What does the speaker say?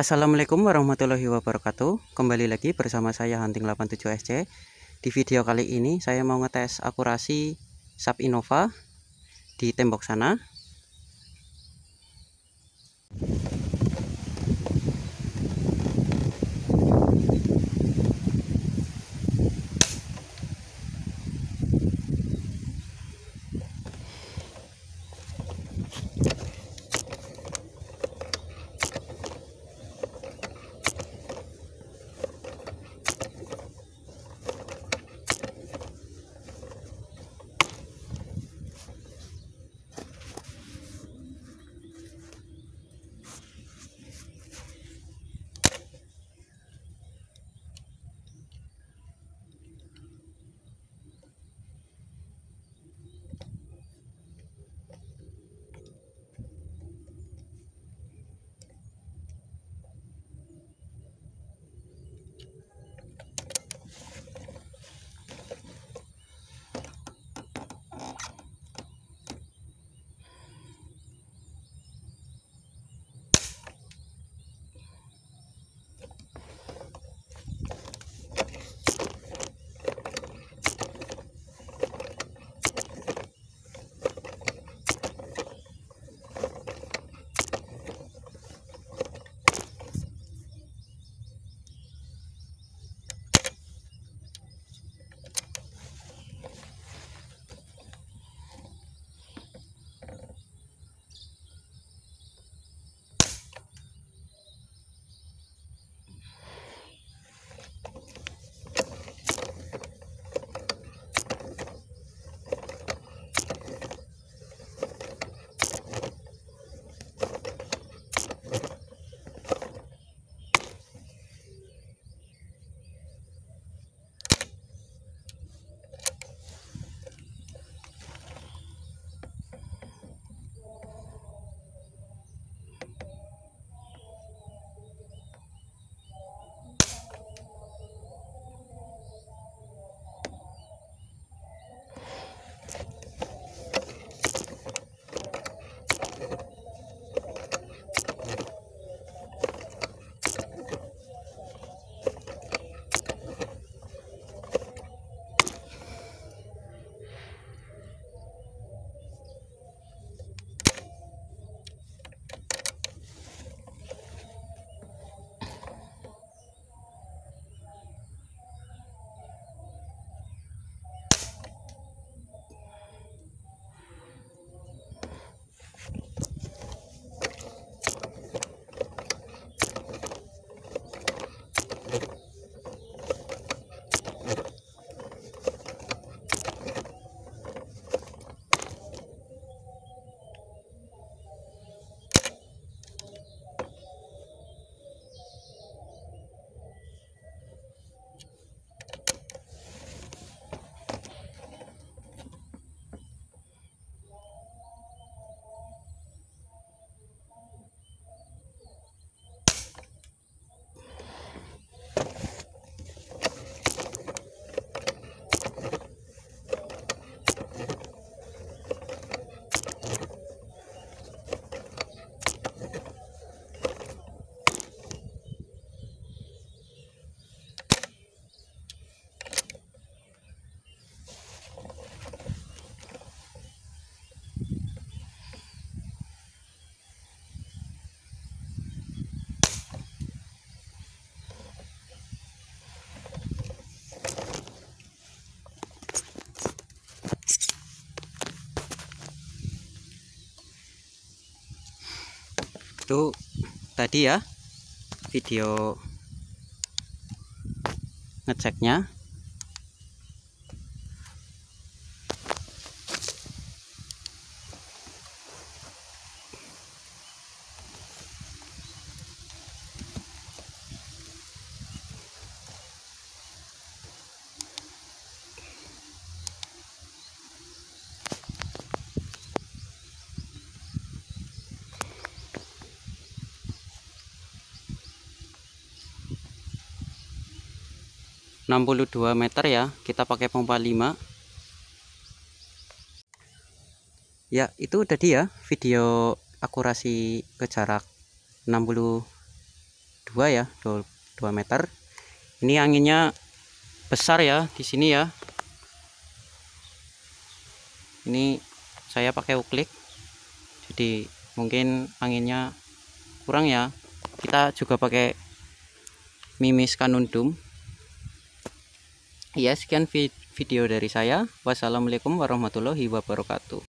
Assalamualaikum warahmatullahi wabarakatuh Kembali lagi bersama saya Hunting 87SC Di video kali ini saya mau ngetes akurasi Sub Innova Di tembok sana itu tadi ya video ngeceknya 62 meter ya kita pakai pompa 5 ya itu tadi ya video akurasi ke jarak 62 ya 2 meter ini anginnya besar ya di sini ya ini saya pakai uklik jadi mungkin anginnya kurang ya kita juga pakai mimis kanundum Ya, sekian video dari saya. Wassalamualaikum warahmatullahi wabarakatuh.